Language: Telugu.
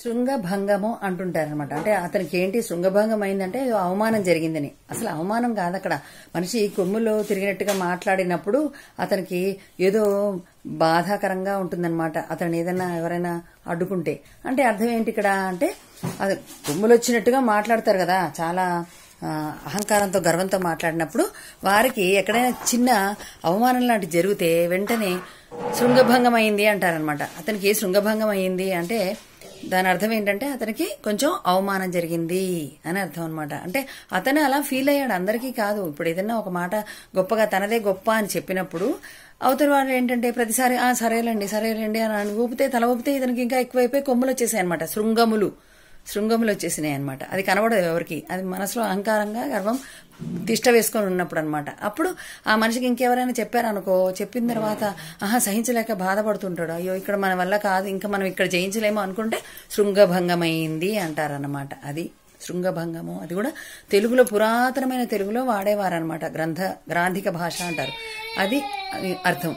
శృంగభంగము అంటుంటారనమాట అంటే అతనికి ఏంటి శృంగభంగం అయిందంటే అవమానం జరిగిందని అసలు అవమానం కాదు అక్కడ మనిషి కొమ్ములో తిరిగినట్టుగా మాట్లాడినప్పుడు అతనికి ఏదో బాధాకరంగా ఉంటుందన్నమాట అతను ఏదైనా ఎవరైనా అడ్డుకుంటే అంటే అర్థం ఏంటి ఇక్కడ అంటే అది కొమ్ములు వచ్చినట్టుగా మాట్లాడతారు కదా చాలా అహంకారంతో గర్వంతో మాట్లాడినప్పుడు వారికి ఎక్కడైనా చిన్న అవమానం లాంటివి జరిగితే వెంటనే శృంగభంగం అయింది అంటారనమాట అతనికి శృంగభంగం అయింది అంటే దాని అర్థం ఏంటంటే అతనికి కొంచెం అవమానం జరిగింది అని అర్థం అనమాట అంటే అతను అలా ఫీల్ అయ్యాడు అందరికీ కాదు ఇప్పుడు ఏదైనా ఒక మాట గొప్పగా తనదే గొప్ప అని చెప్పినప్పుడు అవతలి వాడు ఏంటంటే ప్రతిసారి ఆ సరేలండి సరేలేండి అని ఊపితే తల ఊపితే ఇతనికి ఇంకా ఎక్కువైపోయి కొమ్ములు వచ్చేసాయి అనమాట శృంగములు శృంగంలో వచ్చేసినాయి అనమాట అది కనబడదు ఎవరికి అది మనసులో అహంకారంగా గర్వం తిష్ట వేసుకొని ఉన్నప్పుడు అనమాట అప్పుడు ఆ మనిషికి ఇంకెవరైనా చెప్పారనుకో చెప్పిన తర్వాత ఆహా సహించలేక బాధపడుతుంటాడు అయ్యో ఇక్కడ మన వల్ల కాదు ఇంకా మనం ఇక్కడ జయించలేము అనుకుంటే శృంగభంగమైంది అంటారనమాట అది శృంగభంగము అది కూడా తెలుగులో పురాతనమైన తెలుగులో వాడేవారనమాట గ్రంథ గ్రాంధిక భాష అంటారు అది అర్థం